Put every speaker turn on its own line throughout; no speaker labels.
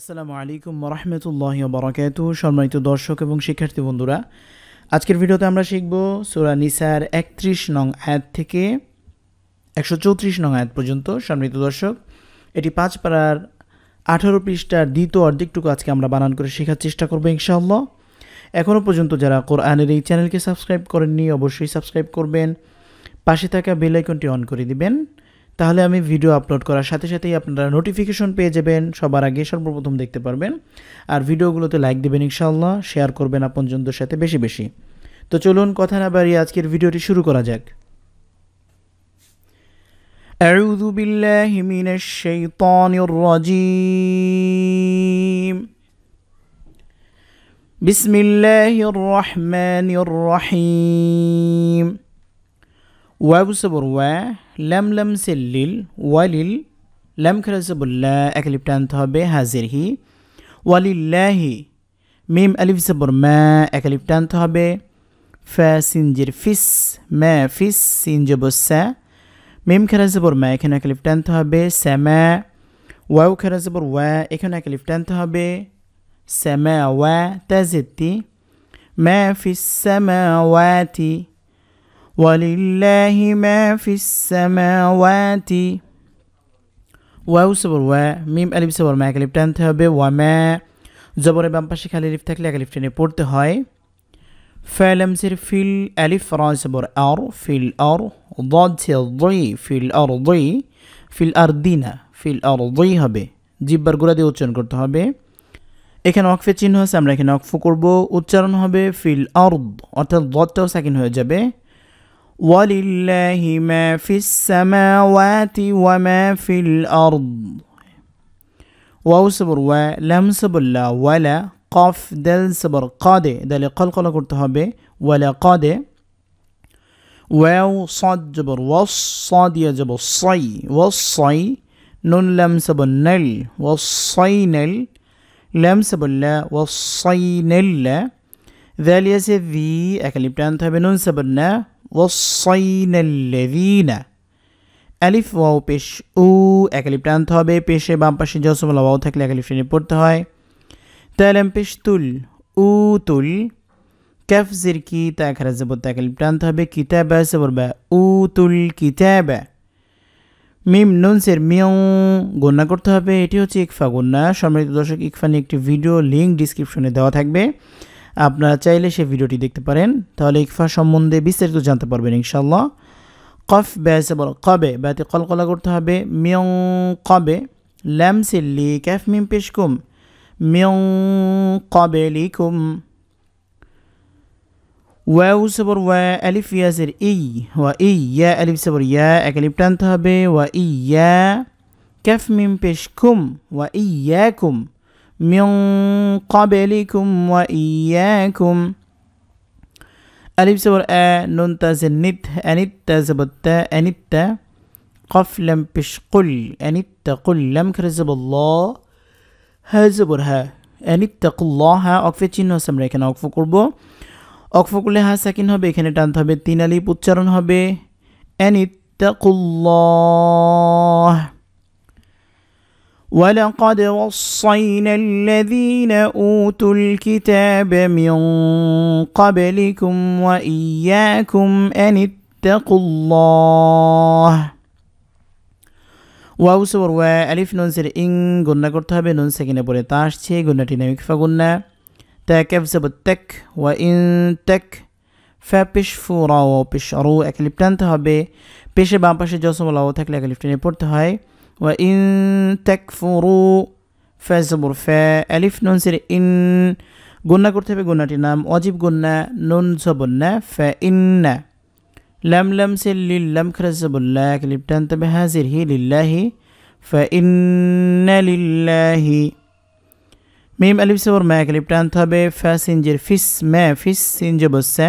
আসসালামু আলাইকুম রহমতুল্লাহ বরাকাতু সম্মানিত দর্শক এবং শিক্ষার্থী বন্ধুরা আজকের ভিডিওতে আমরা শিখব সুরা নিসার একত্রিশ নং আয়াত থেকে একশো চৌত্রিশ নং আয়াত পর্যন্ত সম্মানিত দর্শক এটি পাঁচ পাড়ার আঠারো পৃষ্ঠার দ্বিতীয় অর্ধেকটুকু আজকে আমরা বানান করে শেখার চেষ্টা করবো ইনশাআল্লাহ এখনও পর্যন্ত যারা কোরআনের এই চ্যানেলকে সাবস্ক্রাইব করেননি অবশ্যই সাবস্ক্রাইব করবেন পাশে থাকা বেলাইকনটি অন করে দিবেন তাহলে আমি ভিডিও আপলোড করার সাথে সাথেই আপনারা নোটিফিকেশন পেয়ে যাবেন সবার আগে সর্বপ্রথম দেখতে পারবেন আর ভিডিওগুলোতে লাইক দেবেন ইনশাল্লাহ শেয়ার করবেন আপনজনদের সাথে বেশি বেশি তো চলুন কথা না বাড়িয়ে আজকের ভিডিওটি শুরু করা যাক أعوذ بسم الله الرحمن الرحيم ওয়া لم لم سلل ولل لم كرسبلا أكلب تنتهب هذه ولله ميم ألف سبر ما أكلب تنتهب فسنجر فس ما فس السا ميم كرسبر ما يكن أكلب تنتهب سما واو كرسبر وا يكن أكلب تنتهب سماوات تزدي ما في السماوات ولله ما في السماوات ওয়াউ সবর ওয়া মিম আলিফ সবর মা এক আলিফ টানতে হবে ওয়া মা জবরে বাম পাশে খালি লিফ থাকলে এক আলিফ টেনে পড়তে হয় ফ্যালাম সির ফিল আলিফ র সবর আর ফিল আর দদ সে দই ফিল আর দই ফিল আর দিনা হবে জিব্বার গোড়া দিয়ে উচ্চারণ করতে হবে এখানে অকফে চিহ্ন আছে আমরা এখানে অকফ করব উচ্চারণ হবে ফিল অর্দ অর্থাৎ দদটাও সাকিন হয়ে যাবে ولله ما في السماوات وما في الأرض واو صبر و لم صبر لا ولا قف دل صبر قادة دل قلقلة করতে به ولا قادة واو صاد جبر وصاد يجب الصي والصي نون لم صبر نل والصينل لم صبر لا نل ذال يسي ذي أكلم تانتها أكلمتان تبنون صبرنا ওয়াসাইনা লেভিনা অ্যালিফ ওয়াও পেশ উ একালিপ টানতে হবে পেশে বাম পাশে জসমলা ওয়াও থাকলে একালিপ টেনে পড়তে হয় তালাম পেশ তুল উ তুল ক্যাফ জির কি তা এক হারা জবর তা একালিপ টানতে হবে কিতাব আছে বলবে উ তুল কিতাব মিম নুনসের সের মিউ গণ্যা করতে হবে এটি হচ্ছে ইকফা গণ্যা সম্মানিত দর্শক ইকফা নিয়ে একটি ভিডিও লিঙ্ক ডিসক্রিপশনে দেওয়া থাকবে আপনারা চাইলে সে ভিডিওটি দেখতে পারেন তাহলে ইকফা সম্বন্ধে বিস্তারিত জানতে পারবেন ইনশাল্লাহ কফ ব্যাসে বলো কবে ব্যাতে কলকলা করতে হবে মিয়ং কবে ল্যাম লি ক্যাফ মিম পেশকুম মিয়ং কবে লিখুম ওয়াউ সবর ওয়া আলিফ ইয়াসের ই ওয়া ই ইয়া আলিফ সবর ইয়া এক আলিফ টানতে হবে ওয়া ই ইয়া ক্যাফ মিম পেশকুম ওয়া ই ইয়া কুম من قبلكم وإياكم ألف زبر آ نون تا زنت أنت تا زبتا أنت قف لم بشقل قل أنت قل لم كرزب الله ها زبر ها أنت قل الله أكفي চিহ্ন আমরা এখানে অকফ করব অকফ করলে হা সাকিন হবে تان টানতে تين علي আলিপ উচ্চারণ হবে أنت قل الله ولقد وصينا الذين اوتوا الكتاب من قبلكم واياكم ان اتقوا الله ওয়াউ সুবর ওয়া আলিফ নুনসের ইং গুন্না করতে হবে নুন সেকেন্ডে পরে তা আসছে গুন্নাটি নামিক ফা গুন্না তা ক্যাব সাবুত তেক ওয়া ইন তেক ফ্যা পিস ফু রাও পিস হবে পেশে বাম পাশে থাকলে পড়তে হয় وإن تكفروا فزبر فا ألف نون سر إن গুন্না করতে হবে গুন্নাটির নাম অজীব গুন্না নুন সবন্না ফা ইন্না লাম লাম সে লিল্লাম খরাজবুল্লাহ ক্লিপ টানতে হবে হাজির হি লিল্লাহি ফে ইন্না লিল্লাহি মিম আলিফ সবর মা ক্লিপ টানতে হবে ফা সিনজির ফিস ম্যা ফিস সিনজবস্যা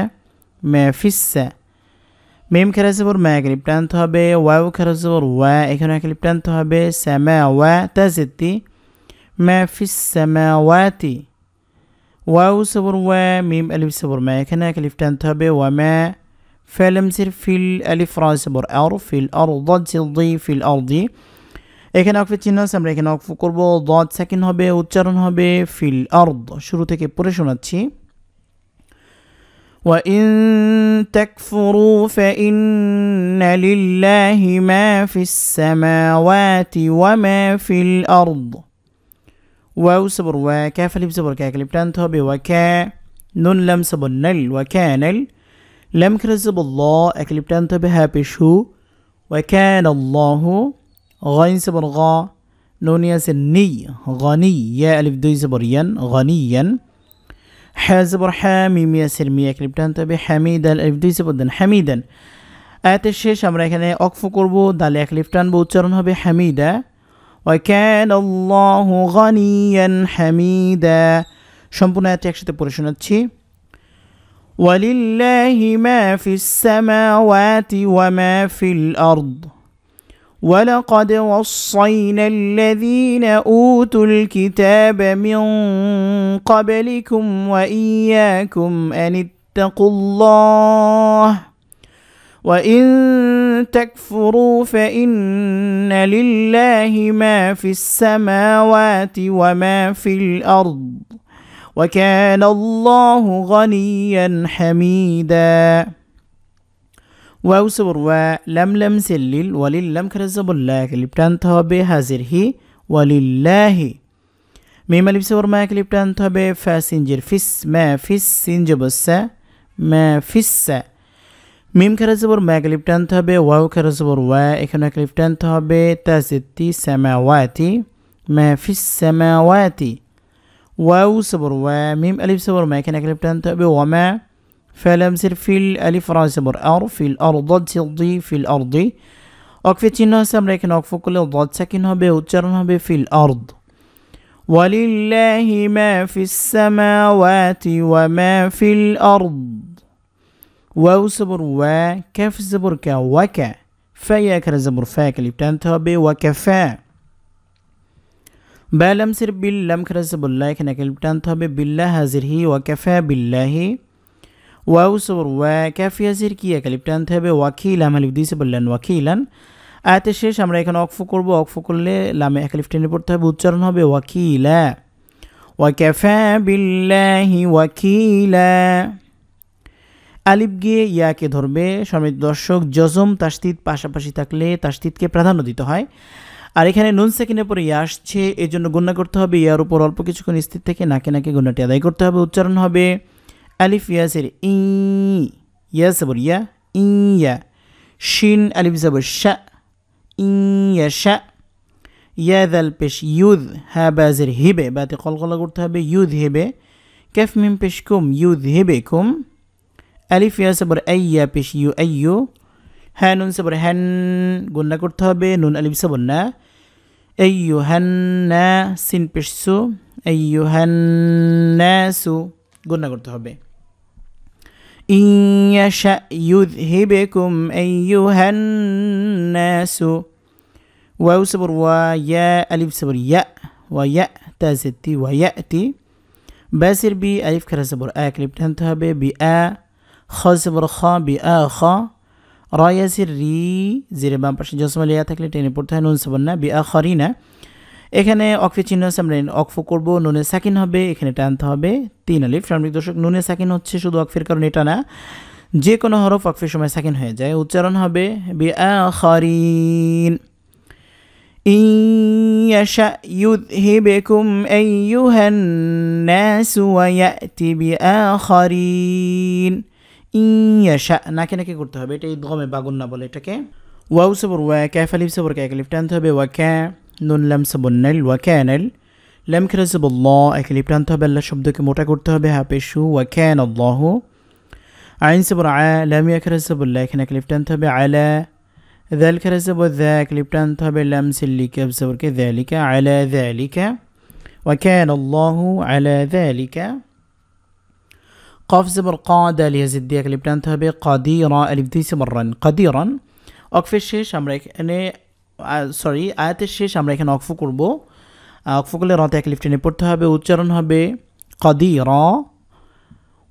ম্যা ফিস মিম খেরা জবর ম্যাকে লিপ টানতে হবে ওয়াও খেরা জবর ওয়া এখানে এক লিপ টানতে হবে স্যামা ওয়া তাজেতি মা ফিস স্যামাওয়াতি ওয়াও সবর ওয়া মিম আলিফ সবর মা এখানে এক লিপ টানতে হবে ওয়া মা فلمسر في الألف را سبر أر في الأرض تضي في الأرض এখানে অকফের চিহ্ন আছে আমরা এখানে অকফ করবো দত সেকেন্ড হবে উচ্চারণ হবে ফিল অর্ধ শুরু থেকে পড়ে শোনাচ্ছি وان تكفروا فان لله ما في السماوات وما في الارض واو صبر وكا فليب صبر كا كليبتان توبي وكا نون لم صبر نل وكان لم كرزب الله أكليبتان توبي هابشو وكان الله غين صبر غا نون ياسني غني يا ألف دوي صبر ين غنيا হ্যাজবর হ্যামিম ইয়াসির মিয়া ক্লিপটান তবে হ্যামিদান আলিফ দুই সেবদান হ্যামিদান আয়াতের শেষ আমরা এখানে অক্ফ করব দালে এক লিফ টানবো উচ্চারণ হবে হ্যামিদা وكان الله غنيا حميدا সম্পূর্ণ আয়াতটি একসাথে পড়ে শোনাচ্ছি ولله ما في السماوات وما ফিল الأرض ولقد وصينا الذين اوتوا الكتاب من قبلكم واياكم ان اتقوا الله وان تكفروا فان لله ما في السماوات وما في الارض وكان الله غنيا حميدا ওয়াউসবর ওয়া লাম লাম সেল্লিল ওয়ালিল্লাম খেরাজাবুল্লাহ ক্লিপ টানতে হবে হাজির হি ওয়ালিল্লাহি মিম আলিফ সবর মা ক্লিপ টানতে হবে ফ্যাসিনজের ফিস ম্যা ফিস সিনজবসা ম্যা ফিসা মিম খেরাজাবর মা ক্লিপ টানতে হবে ওয়াও খেরাজাবর ওয়া এখানে ক্লিপ টানতে হবে তাজিত্তি স্যামাওয়াতি ম্যা ফিস স্যামাওয়াতি ওয়াউ সবর ওয়া মিম আলিফ সবর মা এখানে ক্লিপ টানতে হবে ওয়া فلم في الالف رازمر ار في الارض تضي في الارض اوك في تينو سمريك نوك في كل ضد سكنها به وترنها به في الارض ولله ما في السماوات وما في الارض واو زبر وكف زبر ك وك فيا كر زبر فاك اللي بتنتها به وكفا بلم سر بلم كر زبر لايك نكل بتنتها به بالله هزر هي وكفى بالله هي ওয়াউসর ওয়া وكافية زير কি كلب হবে ওয়াকিল আমাল দিয়েছে বললেন ওয়াকিলান আয়াতের শেষ আমরা এখানে অক্ফ করব অক্ফ করলে লামে একালিফ টেনে পড়তে হবে উচ্চারণ হবে ওয়াকিলা ওয়াকেফা বিল্লাহি ওয়াকিলা আলিফ গিয়ে ইয়াকে ধরবে সমিত দর্শক জজম তাস্তিদ পাশাপাশি থাকলে তাস্তিদকে প্রাধান্য দিতে হয় আর এখানে নুন সেকেন্ডের পরে ইয়া আসছে এজন্য গণ্য করতে হবে ইয়ার উপর অল্প কিছুক্ষণ স্থির থেকে নাকে নাকে গণ্যটি আদায় করতে হবে উচ্চারণ হবে ألف ياسر إن يا زبر يا إن يا شين ألف زبر شاء إن يا شاء يا ذا البش ها بازر هبة باتي قلقلة قلت هبة يذهب كيف من بشكم يوذ هبكم ألف يا صبر أي يا بش يو أيو ها نون صبر هن قلنا قلت هبة نون ألف صبرنا أيهنا سين بشسو أيهنا سو قلنا قلت هبة إن يشأ يذهبكم أيها الناس واو صبر ويا ألف صبر يا ويا تازتي ويأتي باسر بي ألف كرة صبر آكل بتنتهى بآ خا صبر خا بآ خا را ياسر ري زير بام برشن جسم ليا تكلي تيني بورتها نون صبرنا بآخرين এখানে অফচিননসমরিন অফক করব নুন সেকেন্ড হবে এখানে তানত হবে তিন আলিফ তারপর দর্শক নুনে সেকেন্ড হচ্ছে শুধু অফের কারণে এটা না যে কোনো হরফ অফের সময় সেকেন্ড হয়ে যায় উচ্চারণ হবে ই আখরিন ইন ইয়া শায়ুহী বিকুম আইয়ুহান নাস ওয়া ইয়াতী বি আখরিন ইন ইয়া নাকি নাকি করতে হবে এটা গমে বাগুননা বলে এটাকে ওয়াউসবর ওয়া কাফ আলিফসবর কা আলিফ তানত হবে ওয়া কা নুন লাম সবন্নাল ওয়া ক্যানাল লাম খেরাজিবুল্লাহ একে লিপ্রান্ত হবে আল্লাহ শব্দকে মোটা করতে হবে হাপেশু ওয়া ক্যান আল্লাহ আইন সবর আয়া লাম ইয়া খেরাজিবুল্লাহ এখানে একে লিপ্রান্ত হবে আলা ذل كرسب ذاك لبتان تابع لمس اللي على ذلك وكان الله على ذلك قف زبر قاد ليزد ديك لبتان تابع قديرا ألف دي قديرا أكفي الشيش أمريك اني সরি আয়াতের শেষ আমরা এখানে অক্ফ করব অক্ফ করলে রতে এক লিফ টেনে পড়তে হবে উচ্চারণ হবে কদি র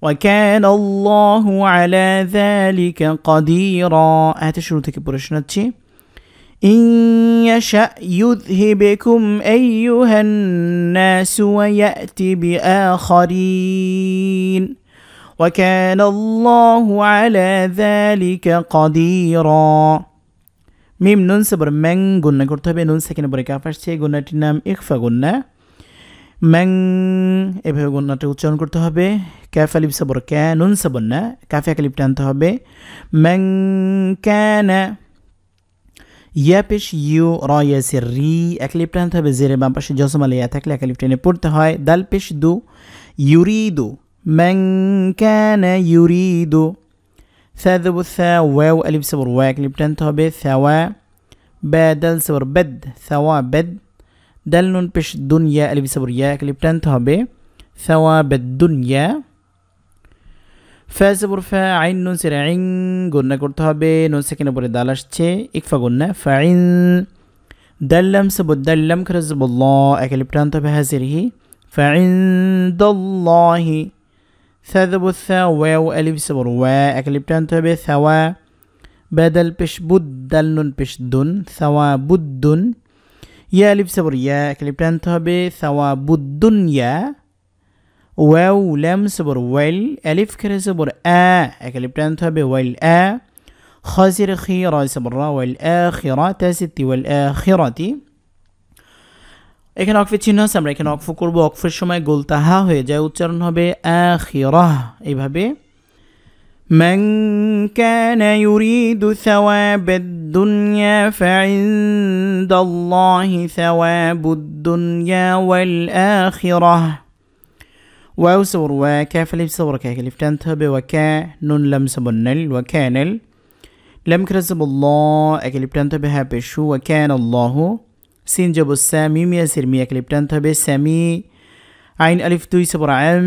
وكان الله على ذلك قديرا آتي شروع تكي পড়ে শোনাচ্ছি إن يشأ يذهبكم أيها الناس ويأتي بآخرين وكان الله على ذلك قديرا মিম নুন সেবর ম্যাং গুন্না করতে হবে নুন সেকেন্ড পরে কাপ আসছে গুন্নাটির নাম ইকফা গুন্না ম্যাং এভাবে গুন্নাটা উচ্চারণ করতে হবে ক্যাফ আলিপ সাবর ক্যা নুন সাবর না ক্যাফে আলিপ টানতে হবে ম্যাং ক্যান ইয়া পেশ ইউ র ইয়াসের রি এক লিপ টানতে হবে জেরে বাম পাশে জসমালে ইয়া থাকলে এক লিপ টেনে পড়তে হয় দাল পেশ দু ইউরিদু ম্যাং ক্যান ইউরিদু ثا الثا واو ألف صبر واك اللي بتنتهى ثوا با دل صبر بد ثوا بد دل نون بش دنيا ألف صبر ياك اللي بتنتهى بد دنيا فا صبر فا عين نون سر عين قلنا করতে হবে নুন সেকেন্ডে পরে দাল আসছে ইকফা গুন্না ফাইন دلم سب دلم كرز بالله أكل بلانت بهذه فعند الله ثذبث واو ألف سبر وا أكلبتان تنتبه ثوا بدل بش بدل بش دون ثوا بدن يا ألف سبر يا أكلبتان تبي ثوا بدن يا واو لام سبر ويل ألف كر سبر آ أكلبتان تنتبه ويل آ خاسر خيرة سبر والآخرة تستي والآخرة এখানে অকফের চিহ্ন আছে আমরা এখানে অকফ করব অকফের সময় গোলতাহা হয়ে যায় উচ্চারণ হবে আখিরাহ এইভাবে من كان يريد ثواب الدنيا فعند الله ثواب الدنيا والآخرة واو صور وكا فليب صور كا كليف تنتهب وكا نون لم سبنل وكانل لم كرسب الله أكليب تنتهبها بشو وكان الله জবু স্যামি মিয়া সির سير ميا ক্লিপটান হবে স্যামি আইন আলিফ দুই সবর আয়াম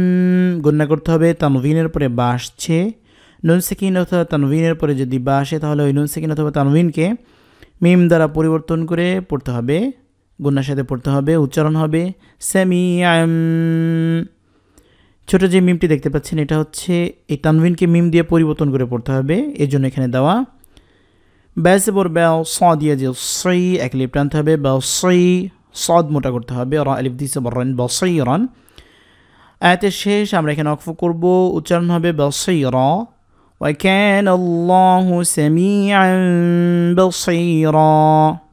গণনা করতে হবে তানভিনের পরে বাসছে নুন সেকিন অথবা তানভিনের পরে যদি বাসে তাহলে ওই নুন সেকিন অথবা তানভিনকে মিম দ্বারা পরিবর্তন করে পড়তে হবে গন্যার সাথে পড়তে হবে উচ্চারণ হবে স্যামি আয়াম ছোটো যে মিমটি দেখতে পাচ্ছেন এটা হচ্ছে এই তানভিনকে মিম দিয়ে পরিবর্তন করে পড়তে হবে এর জন্য এখানে দেওয়া ব্যাসে পড়বে স দিয়ে যে সই এক লিপ টানতে হবে বা সই সদ মোটা করতে হবে র আলিফ দিয়েছে বর্রান বা সই রন আয়াতের শেষ আমরা এখানে অক্ষ করব উচ্চারণ হবে বা সই র وكان الله سميعا بصيرا